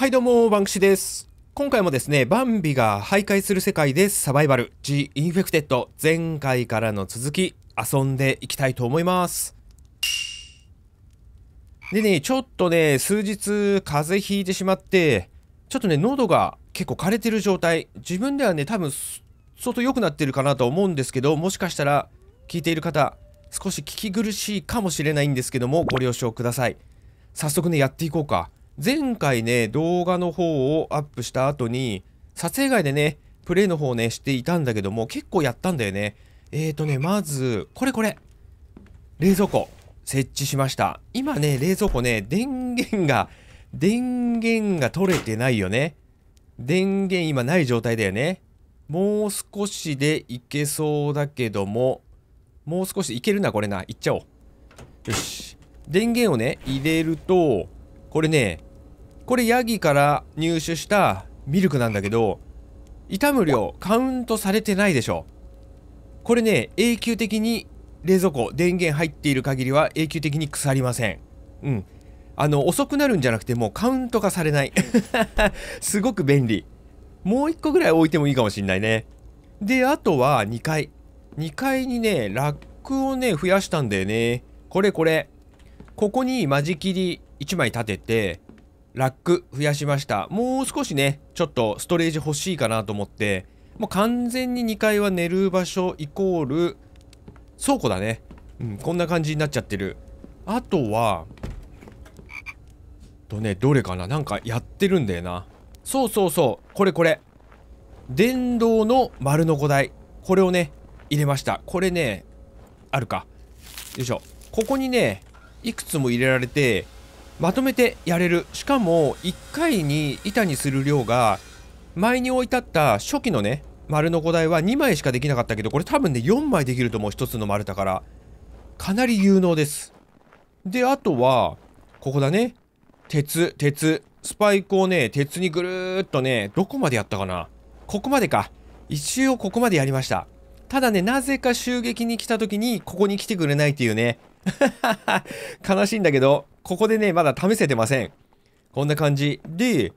はいどうも、バンクシです。今回もですね、バンビが徘徊する世界でサバイバル、ジ・インフェクテッド、前回からの続き、遊んでいきたいと思います。でね、ちょっとね、数日風邪ひいてしまって、ちょっとね、喉が結構枯れてる状態。自分ではね、多分、相当良くなってるかなと思うんですけど、もしかしたら、聞いている方、少し聞き苦しいかもしれないんですけども、ご了承ください。早速ね、やっていこうか。前回ね、動画の方をアップした後に、撮影外でね、プレイの方ね、していたんだけども、結構やったんだよね。えーとね、まず、これこれ。冷蔵庫、設置しました。今ね、冷蔵庫ね、電源が、電源が取れてないよね。電源今ない状態だよね。もう少しでいけそうだけども、もう少しいけるな、これな。いっちゃおう。よし。電源をね、入れると、これね、これヤギから入手したミルクなんだけど傷む量カウントされてないでしょこれね永久的に冷蔵庫電源入っている限りは永久的に腐りませんうんあの遅くなるんじゃなくてもうカウント化されない すごく便利もう1個ぐらい置いてもいいかもしんないねであとは2階2階にねラックをね増やしたんだよねこれこれここに間仕切り1枚立ててラック増やしました。もう少しね、ちょっとストレージ欲しいかなと思って、もう完全に2階は寝る場所イコール倉庫だね。うん、こんな感じになっちゃってる。あとは、とね、どれかななんかやってるんだよな。そうそうそう、これこれ。電動の丸のこ台。これをね、入れました。これね、あるか。よいしょ。ここにね、いくつも入れられて、まとめてやれるしかも1回に板にする量が前に置いてあった初期のね丸の5台は2枚しかできなかったけどこれ多分ね4枚できると思う1つの丸だからかなり有能ですであとはここだね鉄鉄スパイクをね鉄にぐるーっとねどこまでやったかなここまでか一応ここまでやりましたただねなぜか襲撃に来た時にここに来てくれないっていうね 悲しいんだけど、ここでね、まだ試せてません。こんな感じ。で、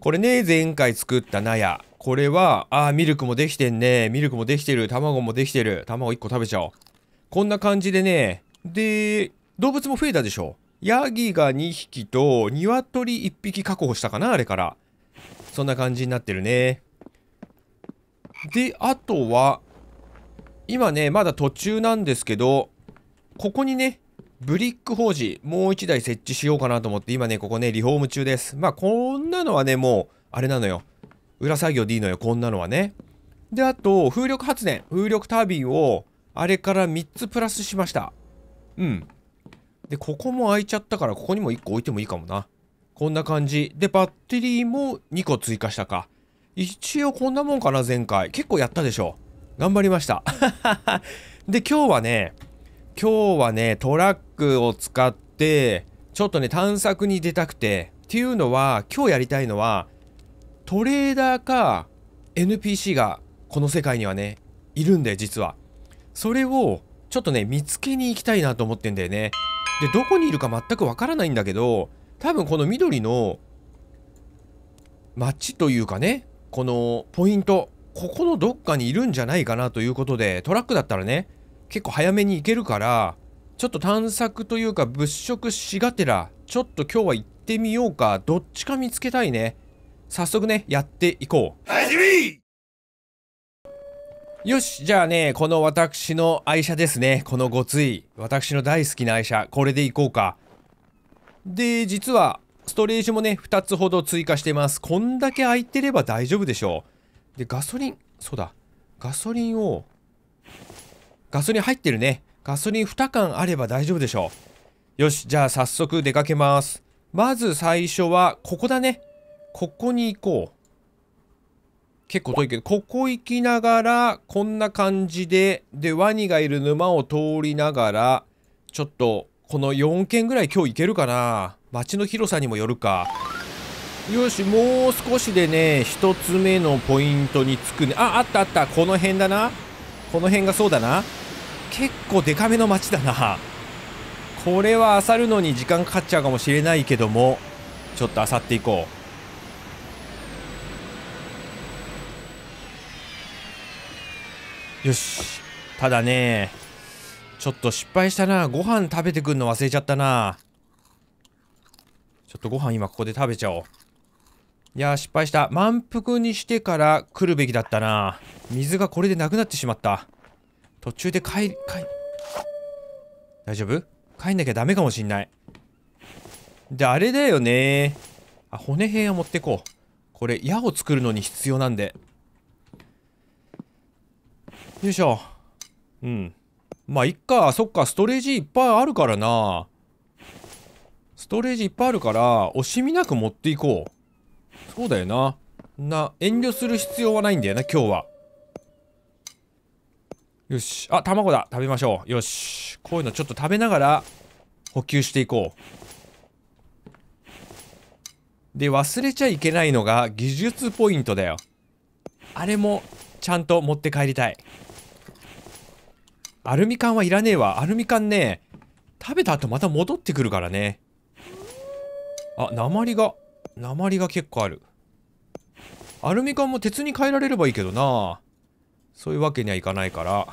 これね、前回作った納屋。これは、あー、ミルクもできてんね。ミルクもできてる。卵もできてる。卵1個食べちゃおう。こんな感じでね。で、動物も増えたでしょ。ヤギが2匹と、鶏1匹確保したかなあれから。そんな感じになってるね。で、あとは、今ね、まだ途中なんですけど、ここにね、ブリック法事、もう1台設置しようかなと思って、今ね、ここね、リフォーム中です。まあ、こんなのはね、もう、あれなのよ。裏作業でいいのよ、こんなのはね。で、あと、風力発電、風力タービンを、あれから3つプラスしました。うん。で、ここも開いちゃったから、ここにも1個置いてもいいかもな。こんな感じ。で、バッテリーも2個追加したか。一応こんなもんかな、前回。結構やったでしょ。頑張りました。で、今日はね、今日はね、トラックを使って、ちょっとね、探索に出たくて、っていうのは、今日やりたいのは、トレーダーか NPC がこの世界にはね、いるんだよ、実は。それを、ちょっとね、見つけに行きたいなと思ってんだよね。で、どこにいるか全くわからないんだけど、多分この緑の街というかね、このポイント、ここのどっかにいるんじゃないかなということで、トラックだったらね、結構早めに行けるからちょっと探索というか物色しがてらちょっと今日は行ってみようかどっちか見つけたいね早速ねやっていこうよしじゃあねこの私の愛車ですねこのごつい私の大好きな愛車これで行こうかで実はストレージもね2つほど追加してますこんだけ空いてれば大丈夫でしょうでガソリンそうだガソリンをガソリン入ってるね。ガソリン2缶あれば大丈夫でしょう。よし、じゃあ早速出かけます。まず最初は、ここだね。ここに行こう。結構遠いけど、ここ行きながら、こんな感じで、で、ワニがいる沼を通りながら、ちょっと、この4軒ぐらい今日行けるかな街の広さにもよるか。よし、もう少しでね、1つ目のポイントに着くね。あ、あったあった。この辺だな。この辺がそうだな結構デカめの町だなこれは漁るのに時間かかっちゃうかもしれないけどもちょっと漁っていこうよし。ただね、ちょっと失敗したな。ご飯食べてくんの忘れちゃったな。ちょっとご飯今ここで食べちゃおう。いや失敗した満腹にしてから来るべきだったな水がこれでなくなってしまった途中で帰帰大丈夫帰んなきゃダメかもしんないであれだよねあ骨片を持ってこうこれ矢を作るのに必要なんでよいしょうんまあいっかそっかストレージいっぱいあるからなストレージいっぱいあるから惜しみなく持っていこうそうだよな。な、遠慮する必要はないんだよな、今日は。よし。あ、卵だ。食べましょう。よし。こういうのちょっと食べながら補給していこう。で、忘れちゃいけないのが技術ポイントだよ。あれもちゃんと持って帰りたい。アルミ缶はいらねえわ。アルミ缶ね、食べた後また戻ってくるからね。あ、鉛が。鉛が結構ある。アルミ缶も鉄に変えられればいいけどな。そういうわけにはいかないから。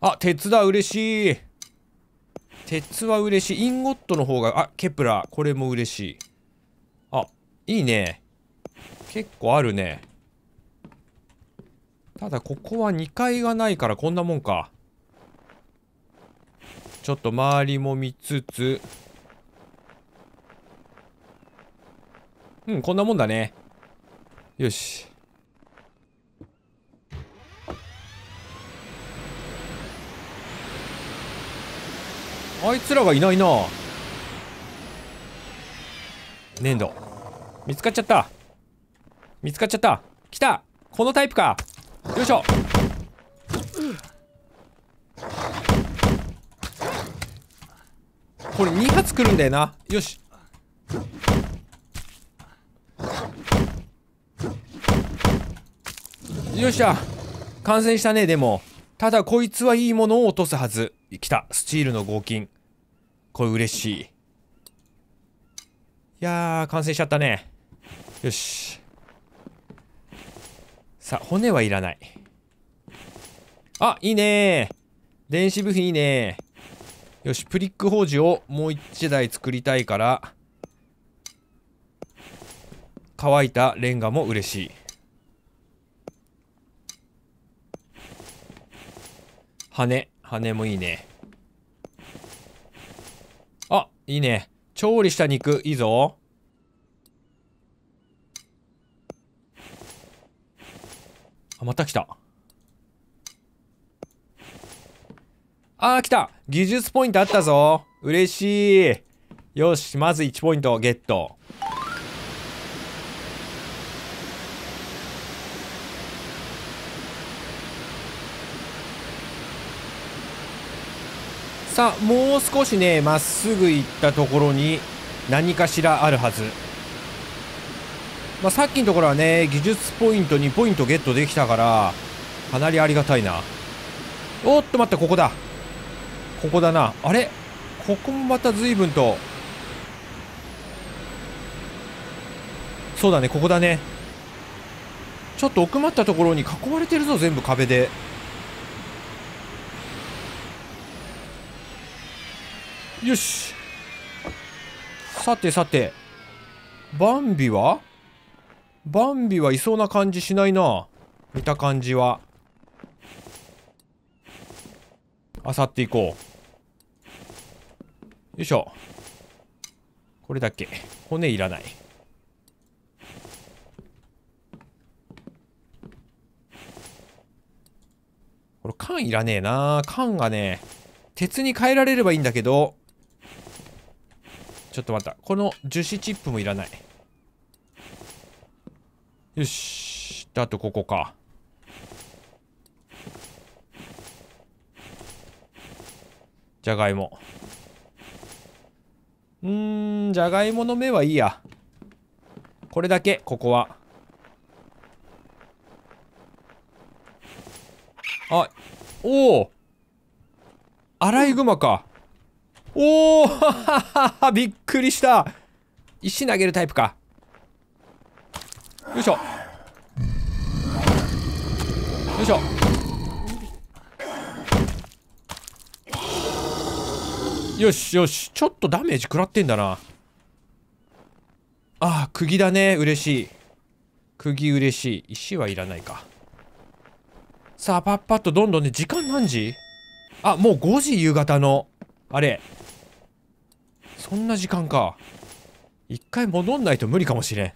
あ、鉄だ、嬉しい。鉄は嬉しい。インゴットの方が、あ、ケプラ、ー、これも嬉しい。あ、いいね。結構あるね。ただ、ここは2階がないからこんなもんか。ちょっと周りも見つつ、うん、こんなもんだね。よし。あいつらがいないな粘土。見つかっちゃった。見つかっちゃった。来たこのタイプかよいしょこれ2発来るんだよな。よし。よっしゃ感染したねでもただこいつはいいものを落とすはず来たスチールの合金これ嬉しいいやー完成しちゃったねよしさあ骨はいらないあいいね電子部品いいねよしプリック宝珠をもう1台作りたいから乾いたレンガも嬉しい羽。羽もいいね。あ、いいね。調理した肉、いいぞ。あ、また来た。あー、来た技術ポイントあったぞ嬉しいよし、まず1ポイントゲット。さあもう少しねまっすぐ行ったところに何かしらあるはず、まあ、さっきのところはね技術ポイント2ポイントゲットできたからかなりありがたいなおっと待ってここだここだなあれここもまた随分とそうだねここだねちょっと奥まったところに囲まれてるぞ全部壁でよしさてさてバンビはバンビはいそうな感じしないな見た感じはあさっていこうよいしょこれだけ骨いらないこれ缶いらねえな缶がね鉄に変えられればいいんだけどちょっと待った。この樹脂チップもいらない。よし。あとここか。じゃがいも。うーん、じゃがいもの芽はいいや。これだけ、ここは。あ、おおアライグマか。おは、びっくりした石投げるタイプか。よいしょ。よいしょ。よしよし。ちょっとダメージ食らってんだな。ああ、釘だね。嬉しい。釘嬉しい。石はいらないか。さあ、パッパッとどんどんね、時間何時あ、もう5時夕方の。あれそんな時間か一回戻んないと無理かもしれん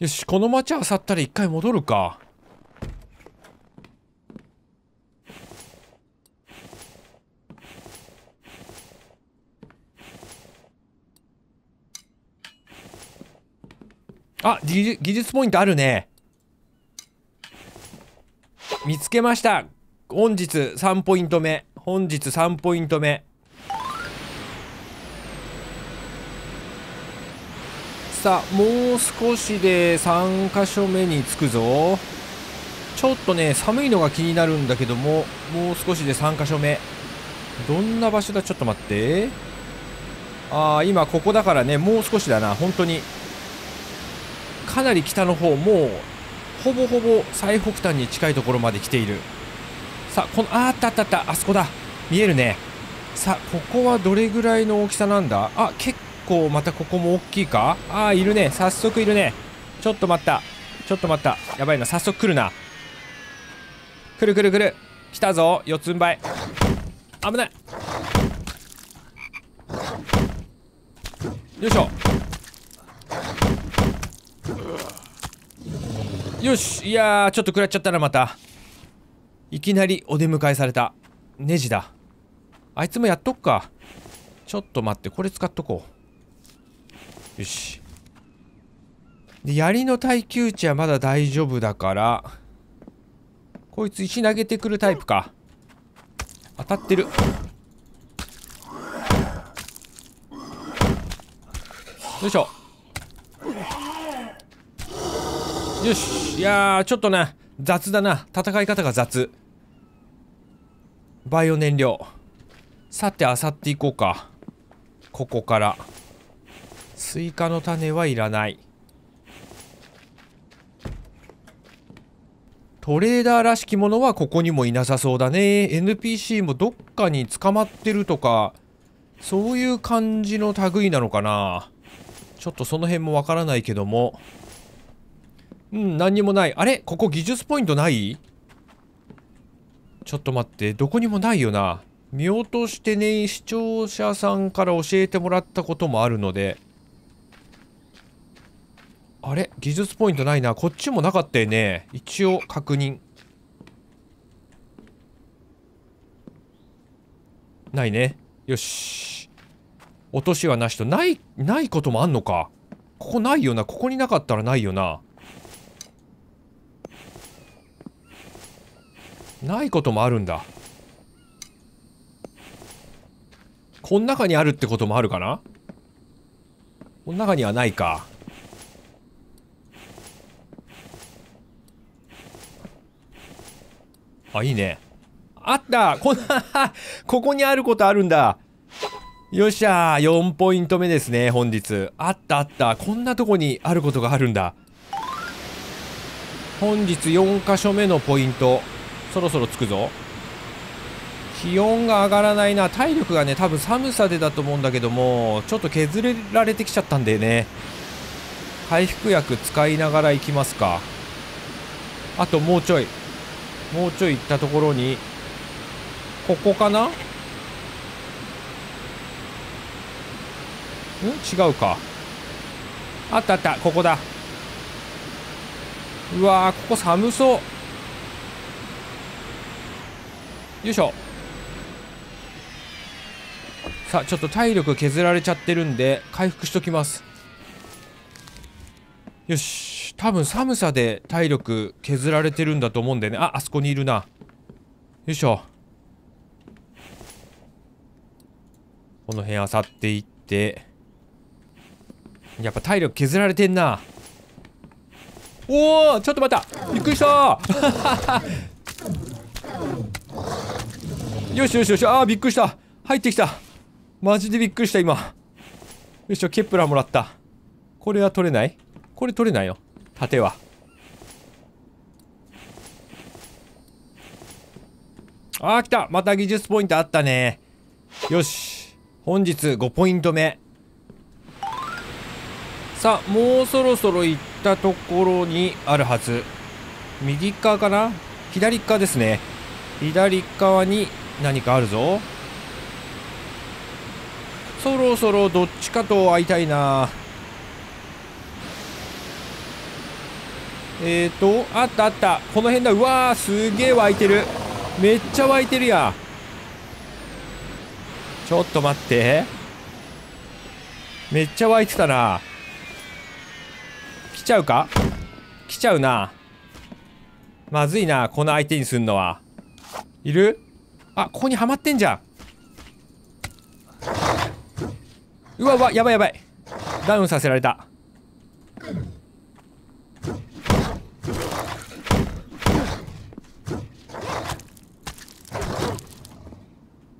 よしこの町あさったら一回戻るかあ技術ポイントあるね見つけました本日3ポイント目本日3ポイント目さあもう少しで3か所目に着くぞちょっとね寒いのが気になるんだけどももう少しで3か所目どんな場所だちょっと待ってああ今ここだからねもう少しだな本当にかなり北の方もうほぼほぼ最北端に近いところまで来ているさあこのああったあったあったあそこだ見えるねさあここはどれぐらいの大きさなんだあ結構またここも大きいかああいるね早速いるねちょっと待ったちょっと待ったやばいな早速来るな来る来る来る来たぞ四つん這い危ないよいしょよしいやーちょっと食らっちゃったなまたいきなりお出迎えされたネジだあいつもやっとくかちょっと待ってこれ使っとこうよしで槍の耐久値はまだ大丈夫だからこいつ石投げてくるタイプか当たってるよいしょよしいやーちょっとな、雑だな戦い方が雑バイオ燃料さてあさっていこうかここからスイカの種はいらないトレーダーらしきものはここにもいなさそうだね NPC もどっかに捕まってるとかそういう感じの類なのかなちょっとその辺もわからないけどもうん何にもないあれここ技術ポイントないちょっと待ってどこにもないよな見落としてね視聴者さんから教えてもらったこともあるのであれ技術ポイントないなこっちもなかったよね一応確認ないねよし落としはなしとないないこともあんのかここないよなここになかったらないよなないこともあるんだこん中にあるってこともあるかなこの中にはないかあいいねあったこんな ここにあることあるんだよっしゃー4ポイント目ですね本日あったあったこんなとこにあることがあるんだ本日4箇所目のポイントそろそろ着くぞ気温が上がらないな体力がね多分寒さでだと思うんだけどもちょっと削れられてきちゃったんだよね回復薬使いながら行きますかあともうちょいもうちょい行ったところにここかなん違うかあったあったここだうわーここ寒そうよいしょさあちょっと体力削られちゃってるんで回復しときますよし多分寒さで体力削られてるんだと思うんでねああそこにいるなよいしょこの辺あさっていってやっぱ体力削られてんなおおちょっと待ったびっくりしたよしよしよし。ああ、びっくりした。入ってきた。マジでびっくりした、今。よいしょ、ケプラーもらった。これは取れないこれ取れないよ。盾は。ああ、来た。また技術ポイントあったね。よし。本日5ポイント目。さあ、もうそろそろ行ったところにあるはず。右側かな左側ですね。左側に何かあるぞそろそろどっちかと会いたいなえっ、ー、とあったあったこの辺だうわーすげえ湧いてるめっちゃ湧いてるやちょっと待ってめっちゃ湧いてたな来ちゃうか来ちゃうなまずいなこの相手にすんのはいるあ、ここにはまってんじゃん。うわうわ、やばいやばい。ダウンさせられた。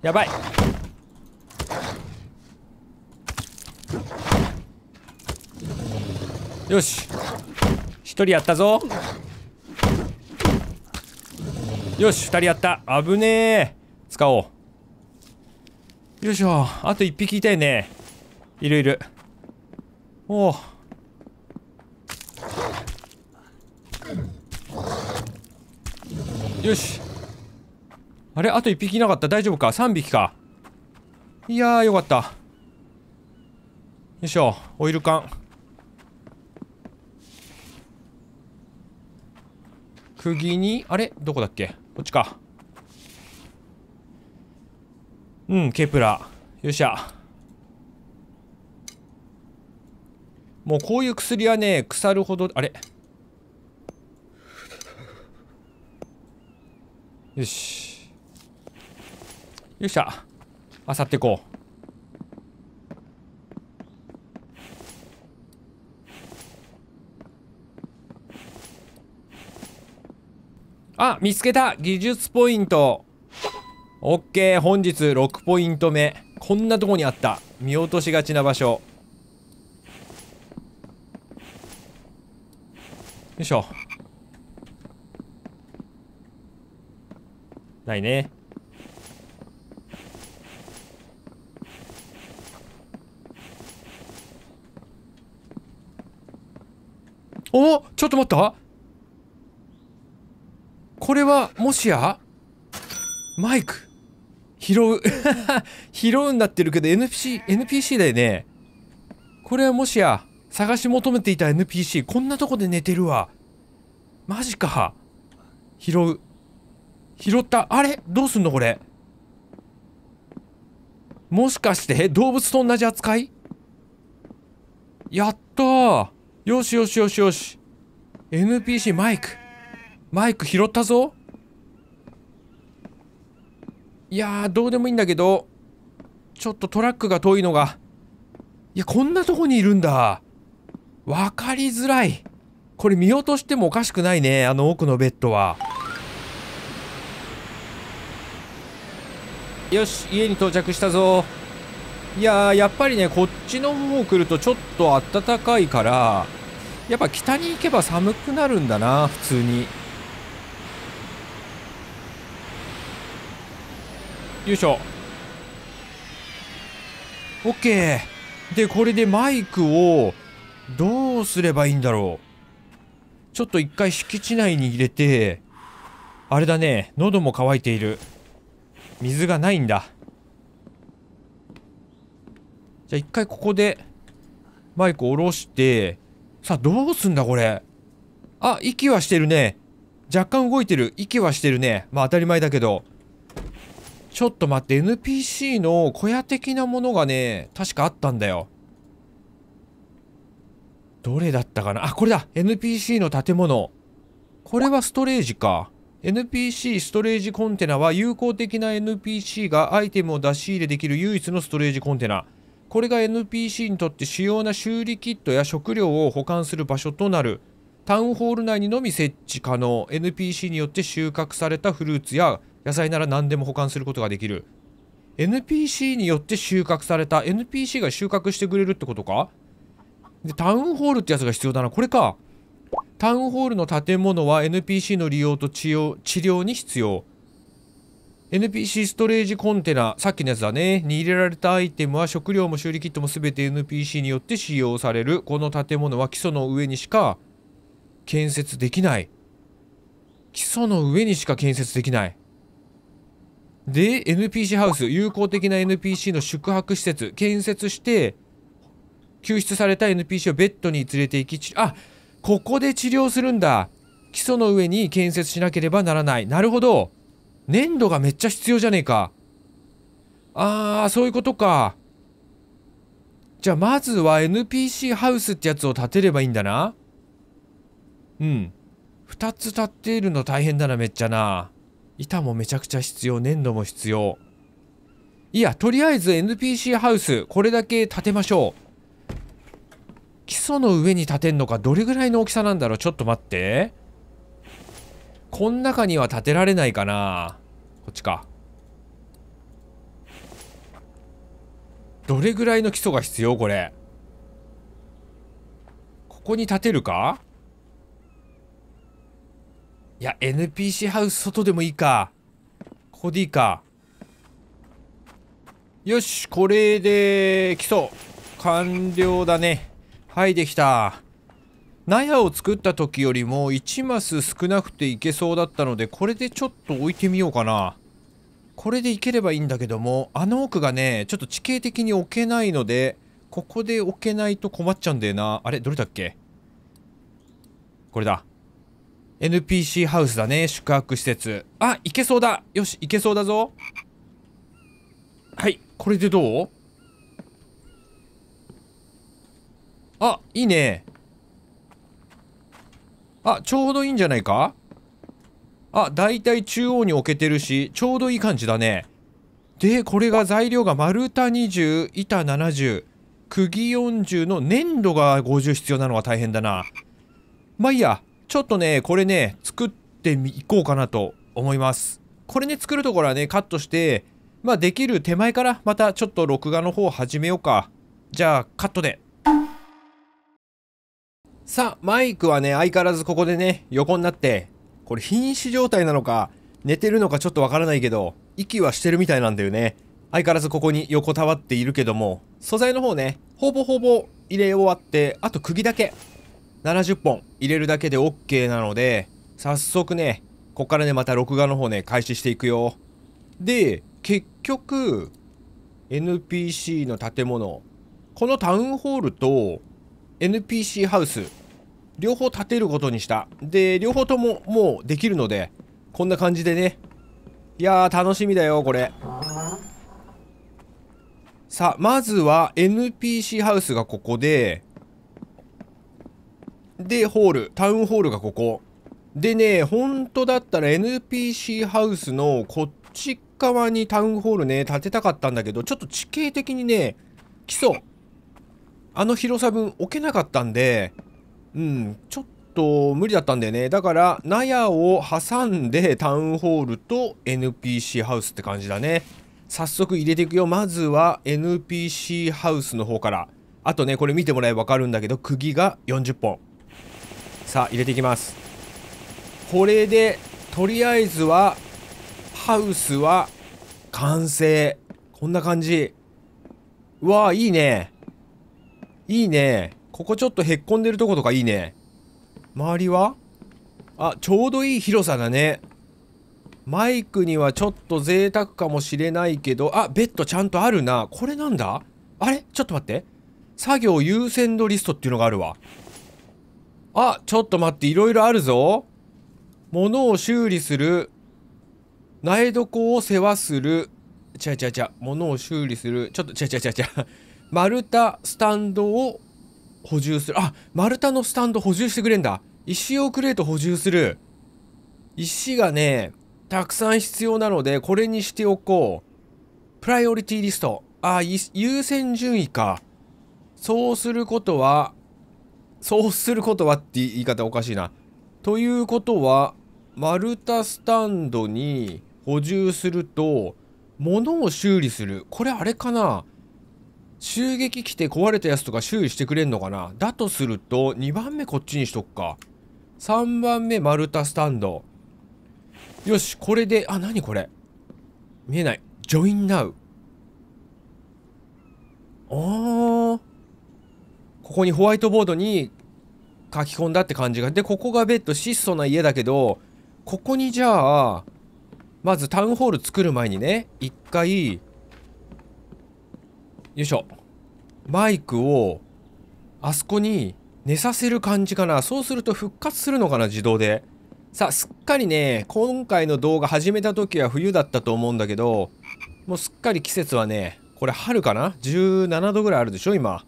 やばいよし一人やったぞよし、二人やった。危ねえ。使おう。よいしょ。あと一匹いたいね。いるいる。おお。よし。あれあと一匹いなかった。大丈夫か ?3 匹か。いやー、よかった。よいしょ。オイル缶。釘に、あれどこだっけこっちかうんケプラよっしゃもうこういう薬はね腐るほどあれよしよっしゃあさっていこうあ見つけた技術ポイントオッケー本日6ポイント目こんなとこにあった見落としがちな場所よいしょないねおちょっと待ったこれはもしやマイク拾う 拾うんだってるけど NPC NPC だよねこれはもしや探し求めていた NPC こんなとこで寝てるわマジか拾う拾ったあれどうすんのこれもしかして動物と同じ扱いやったーよしよしよしよし NPC マイクマイク拾ったぞいやーどうでもいいんだけどちょっとトラックが遠いのがいやこんなとこにいるんだわかりづらいこれ見落としてもおかしくないねあの奥のベッドはよし家に到着したぞいややっぱりねこっちの方来るとちょっと暖かいからやっぱ北に行けば寒くなるんだな普通によいしょ OK でこれでマイクをどうすればいいんだろうちょっと一回敷地内に入れてあれだね喉も渇いている水がないんだじゃあ一回ここでマイク下ろしてさあどうすんだこれあ息はしてるね若干動いてる息はしてるねまあ当たり前だけどちょっと待って、NPC の小屋的なものがね、確かあったんだよ。どれだったかなあ、これだ !NPC の建物。これはストレージか。NPC ストレージコンテナは有効的な NPC がアイテムを出し入れできる唯一のストレージコンテナ。これが NPC にとって主要な修理キットや食料を保管する場所となる。タウンホール内にのみ設置可能。NPC によって収穫されたフルーツや野菜なら何でも保管することができる NPC によって収穫された NPC が収穫してくれるってことかでタウンホールってやつが必要だなこれかタウンホールの建物は NPC の利用と治療治療に必要 NPC ストレージコンテナさっきのやつだねに入れられたアイテムは食料も修理キットも全て NPC によって使用されるこの建物は基礎の上にしか建設できない基礎の上にしか建設できないで NPC ハウス友好的な NPC の宿泊施設建設して救出された NPC をベッドに連れて行きあここで治療するんだ基礎の上に建設しなければならないなるほど粘土がめっちゃ必要じゃねえかあーそういうことかじゃあまずは NPC ハウスってやつを建てればいいんだなうん2つ建てるの大変だなめっちゃな板もめちゃくちゃ必要粘土も必要いやとりあえず NPC ハウスこれだけ建てましょう基礎の上に建てんのかどれぐらいの大きさなんだろうちょっと待ってこん中には建てられないかなこっちかどれぐらいの基礎が必要これここに建てるかいや、NPC ハウス外でもいいか。ここでいいか。よし、これで、基礎。完了だね。はい、できた。納屋を作った時よりも1マス少なくていけそうだったので、これでちょっと置いてみようかな。これでいければいいんだけども、あの奥がね、ちょっと地形的に置けないので、ここで置けないと困っちゃうんだよな。あれどれだっけこれだ。NPC ハウスだね。宿泊施設。あ、行けそうだ。よし、行けそうだぞ。はい、これでどうあ、いいね。あ、ちょうどいいんじゃないかあ、だいたい中央に置けてるし、ちょうどいい感じだね。で、これが材料が丸太20、板70、釘40の粘土が50必要なのは大変だな。まあいいや。ちょっとね、これね、作っていこうかなと思います。これね、作るところはね、カットして、まあ、できる手前からまたちょっと録画の方始めようか。じゃあ、カットで。さあ、マイクはね、相変わらずここでね、横になって、これ瀕死状態なのか、寝てるのかちょっとわからないけど、息はしてるみたいなんだよね。相変わらずここに横たわっているけども、素材の方ね、ほぼほぼ入れ終わって、あと釘だけ。70本入れるだけで OK なので、早速ね、こっからね、また録画の方ね、開始していくよ。で、結局、NPC の建物、このタウンホールと NPC ハウス、両方建てることにした。で、両方とももうできるので、こんな感じでね。いやー、楽しみだよ、これ。さあ、まずは NPC ハウスがここで、で、ホール。タウンホールがここ。でね、本当だったら NPC ハウスのこっち側にタウンホールね、建てたかったんだけど、ちょっと地形的にね、基礎、あの広さ分置けなかったんで、うん、ちょっと無理だったんだよね。だから、納屋を挟んでタウンホールと NPC ハウスって感じだね。早速入れていくよ。まずは NPC ハウスの方から。あとね、これ見てもらえばわかるんだけど、釘が40本。さあ入れていきますこれでとりあえずはハウスは完成こんな感じうわあいいねいいねここちょっとへっこんでるとことかいいね周りはあちょうどいい広さだねマイクにはちょっと贅沢かもしれないけどあベッドちゃんとあるなこれなんだあれちょっと待って作業優先度リストっていうのがあるわあ、ちょっと待って、いろいろあるぞ。物を修理する。苗床を世話する。ちゃちゃちゃ、物を修理する。ちょっと、ちゃちゃちゃちゃ。丸太スタンドを補充する。あ、丸太のスタンド補充してくれんだ。石用クレート補充する。石がね、たくさん必要なので、これにしておこう。プライオリティリスト。あ、優先順位か。そうすることは、そうすることはって言い方おかしいな。ということは、丸太スタンドに補充すると、物を修理する。これあれかな襲撃来て壊れたやつとか修理してくれんのかなだとすると、2番目こっちにしとくか。3番目丸太スタンド。よし、これで、あ、なにこれ。見えない。ジョインナウ。おー。ここにホワイトボードに書き込んだって感じが。で、ここがベッド、質素な家だけど、ここにじゃあ、まずタウンホール作る前にね、一回、よいしょ。マイクを、あそこに寝させる感じかな。そうすると復活するのかな、自動で。さあ、すっかりね、今回の動画始めた時は冬だったと思うんだけど、もうすっかり季節はね、これ春かな ?17 度ぐらいあるでしょ、今。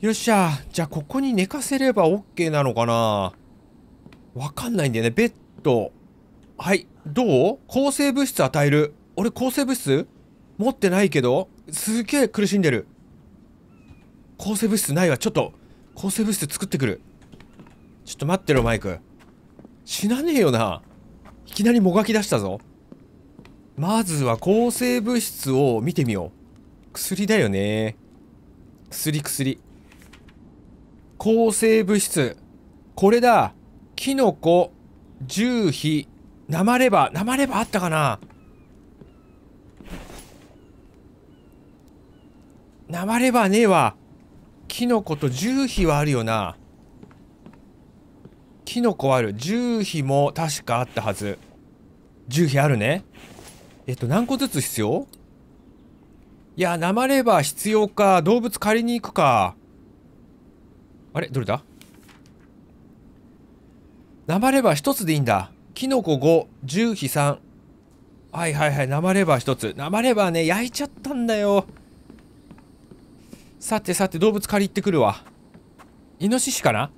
よっしゃじゃあここに寝かせれば OK なのかなわかんないんだよね。ベッド。はい。どう抗生物質与える。俺抗生物質持ってないけどすげえ苦しんでる。抗生物質ないわ。ちょっと、抗生物質作ってくる。ちょっと待ってろ、マイク。死なねえよな。いきなりもがき出したぞ。まずは抗生物質を見てみよう。薬だよね。薬薬。抗生物質これだキノコ重皮生レバー生レバーあったかな生レバーねえわキノコと重皮はあるよなキノコある重皮も確かあったはず重皮あるねえっと何個ずつ必要いや生レバー必要か動物借りに行くかあれどれだ生レバー1つでいいんだ。キノコ5、重皮3。はいはいはい、生レバー1つ。生レバーね、焼いちゃったんだよ。さてさて、動物借り行ってくるわ。イノシシかな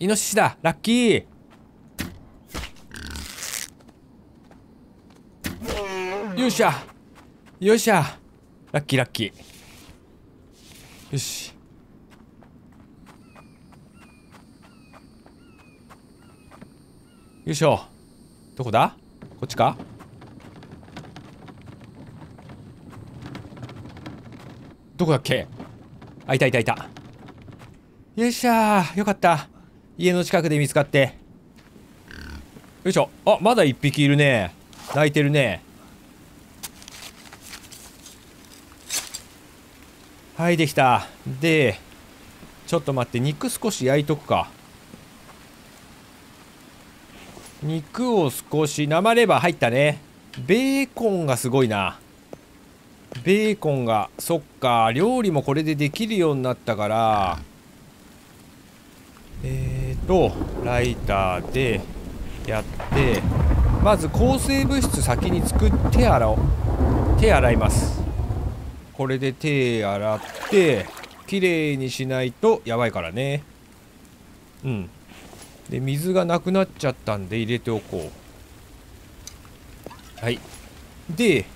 イノシシだ。ラッキー。よいしょよいしょラッキーラッキーよしよいしょどこだこっちかどこだっけあいたいたいたよいしょ。よかった家の近くで見つかってよいしょあまだ1匹いるね泣いてるねはいできたでちょっと待って肉少し焼いとくか肉を少し生レバー入ったねベーコンがすごいなベーコンがそっか料理もこれでできるようになったからえっ、ー、とライターでやってまず抗生物質先に作って洗おう手洗いますこれで手洗ってきれいにしないとやばいからねうんで水がなくなっちゃったんで入れておこうはいで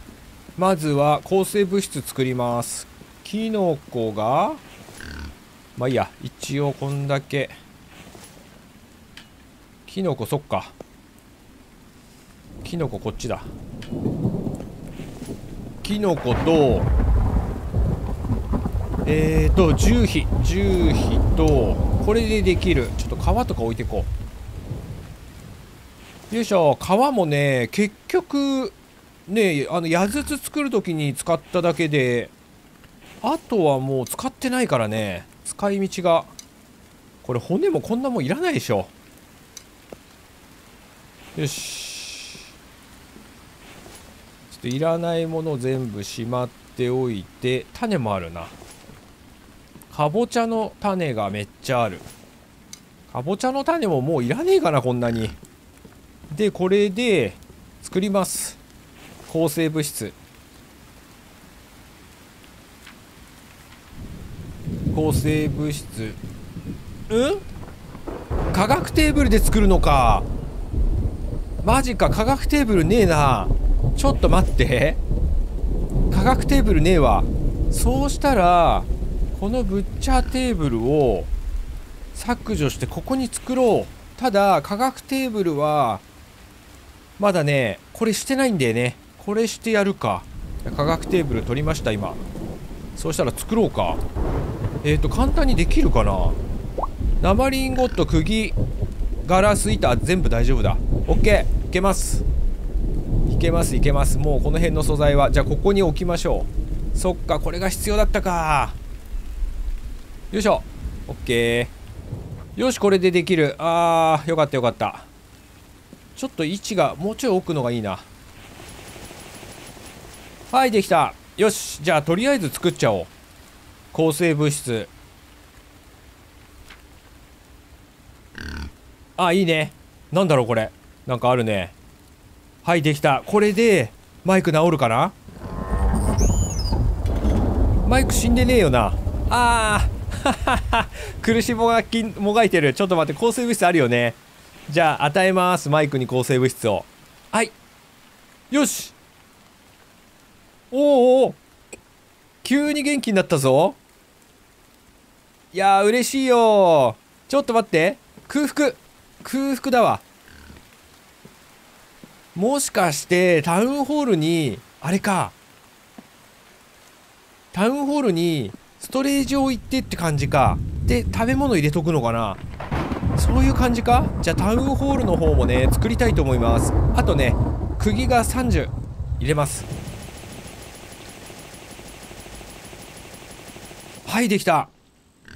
まずは抗生物質作りますキノコがまあいいや一応こんだけキノコそっかキノコこっちだキノコとえーと10匹10匹とこれでできるちょっと皮とか置いてこうよいしょ皮もね結局ねあの矢筒作る時に使っただけであとはもう使ってないからね使い道がこれ骨もこんなもんいらないでしょよしちょっといらないもの全部しまっておいて種もあるなかぼちゃの種がめっちゃあるかぼちゃの種ももういらねえかなこんなにでこれで作ります抗生物質抗生物質うん化学テーブルで作るのかマジか化学テーブルねえなちょっと待って化学テーブルねえわそうしたらこのブッチャーテーブルを削除してここに作ろうただ化学テーブルはまだねこれしてないんだよねこれしてやるか化学テーブル取りました今そうしたら作ろうかえっ、ー、と簡単にできるかな生リンゴと釘ガラス板全部大丈夫だ OK いけますいけますいけますもうこの辺の素材はじゃあここに置きましょうそっかこれが必要だったかよいしょオッケーよしこれでできるあーよかったよかったちょっと位置がもうちょい置くのがいいなはいできたよしじゃあとりあえず作っちゃおう抗生物質あいいねなんだろうこれなんかあるねはいできたこれでマイク治るかなマイク死んでねえよなあー 苦しもがきもがいてるちょっと待って抗生物質あるよねじゃあ与えますマイクに抗生物質をはいよしおお急に元気になったぞいやー嬉しいよちょっと待って空腹空腹だわもしかしてタウンホールにあれかタウンホールにストレージを置いてって感じかで食べ物入れとくのかなそういう感じかじゃあタウンホールの方もね作りたいと思いますあとね釘が30入れますはいできた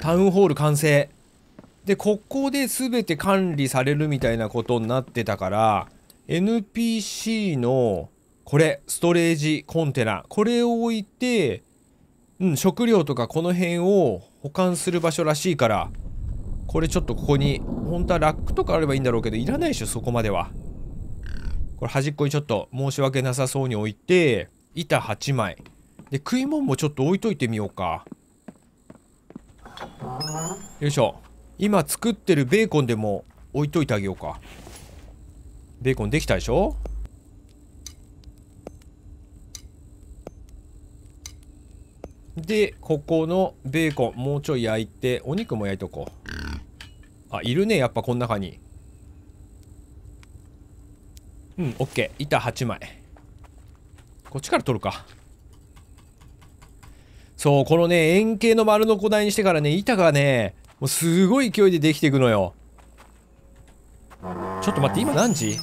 タウンホール完成でここで全て管理されるみたいなことになってたから NPC のこれストレージコンテナこれを置いてうん、食料とかこの辺を保管する場所らしいから、これちょっとここに、本当はラックとかあればいいんだろうけど、いらないでしょ、そこまでは。これ端っこにちょっと申し訳なさそうに置いて、板8枚。で、食い物もちょっと置いといてみようか。よいしょ。今作ってるベーコンでも置いといてあげようか。ベーコンできたでしょで、ここのベーコン、もうちょい焼いて、お肉も焼いとこう。あ、いるね、やっぱこの中に。うん、オッケー。板8枚。こっちから取るか。そう、このね、円形の丸の古代にしてからね、板がね、もうすごい勢いでできていくのよ。ちょっと待って、今何時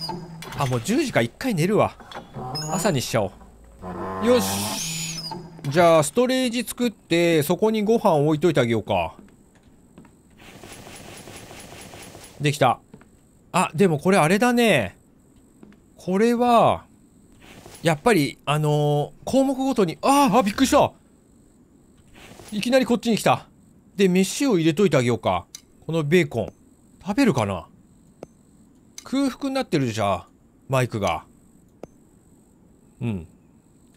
あ、もう10時か。1回寝るわ。朝にしちゃおう。よし。じゃあ、ストレージ作って、そこにご飯置いといてあげようか。できた。あ、でもこれあれだね。これは、やっぱり、あのー、項目ごとに、ああ、びっくりしたいきなりこっちに来た。で、飯を入れといてあげようか。このベーコン。食べるかな空腹になってるじゃん。マイクが。うん。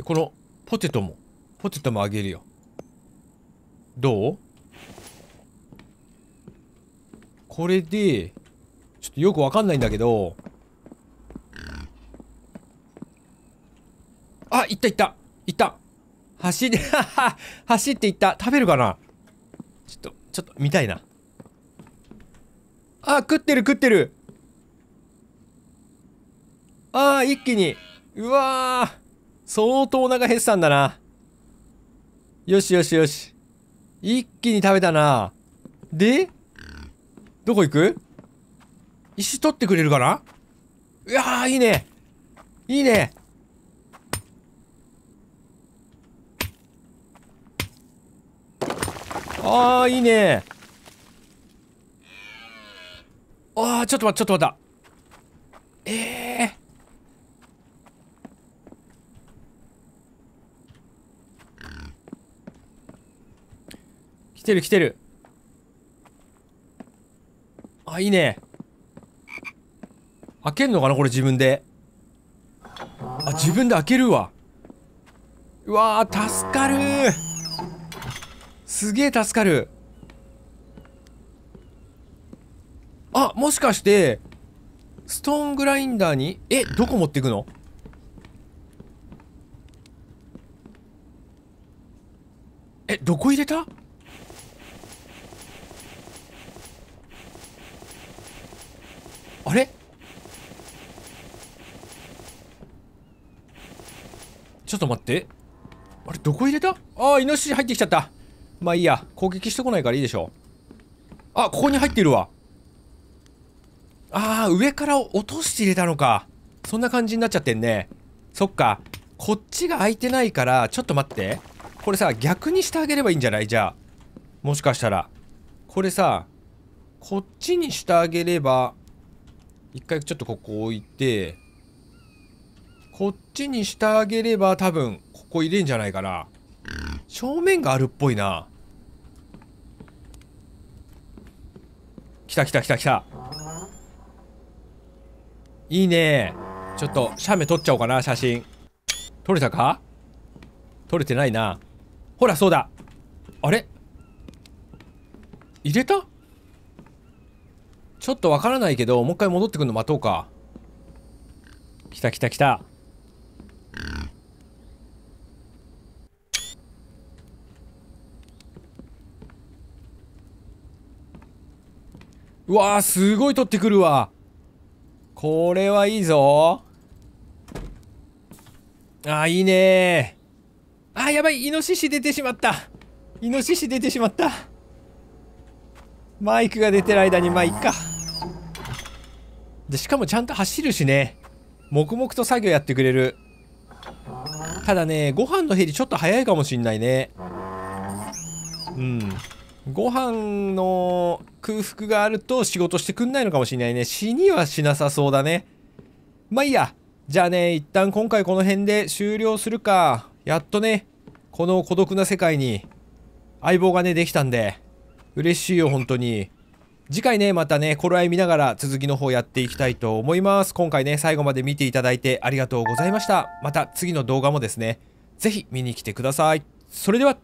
この、ポテトも。ポテトもあげるよどうこれでちょっとよくわかんないんだけどあいったいったいった 走って走っていった食べるかなちょっとちょっと見たいなあ食ってる食ってるああ一気にうわー相当お腹減ってたんだなよしよしよし。一気に食べたな。でどこ行く石取ってくれるかなうわー、いいね。いいね。ああ、いいね。ああ、ちょっと待った、ちょっと待った。ええー来てる来てるあいいね開けんのかなこれ自分であ自分で開けるわうわー助かるすげえ助かるあもしかしてストーングラインダーにえどこ持ってくのえどこ入れたあれちょっと待ってあれどこ入れたああイノシシ入ってきちゃったまあいいや攻撃してこないからいいでしょあここに入ってるわああ上から落として入れたのかそんな感じになっちゃってんねそっかこっちが開いてないからちょっと待ってこれさ逆にしてあげればいいんじゃないじゃあもしかしたらこれさこっちにしてあげれば一回ちょっとここ置いて、こっちにしてあげれば多分、ここ入れんじゃないかな。正面があるっぽいな。来た来た来た来た。いいねちょっと、写メ撮っちゃおうかな、写真。撮れたか撮れてないな。ほら、そうだあれ入れたちょっとわからないけどもう一回戻ってくるの待とうか来た来た来たうわーすごい取ってくるわこれはいいぞあいいねーあやばいイノシシ出てしまったイノシシ出てしまったマイクが出てる間にまあいっかで、しかもちゃんと走るしね。黙々と作業やってくれる。ただね、ご飯の減りちょっと早いかもしんないね。うん。ご飯の空腹があると仕事してくんないのかもしんないね。死にはしなさそうだね。まあいいや。じゃあね、一旦今回この辺で終了するか。やっとね、この孤独な世界に相棒がね、できたんで、嬉しいよ、本当に。次回ね、またね、頃合い見ながら続きの方やっていきたいと思います。今回ね、最後まで見ていただいてありがとうございました。また次の動画もですね、ぜひ見に来てください。それでは。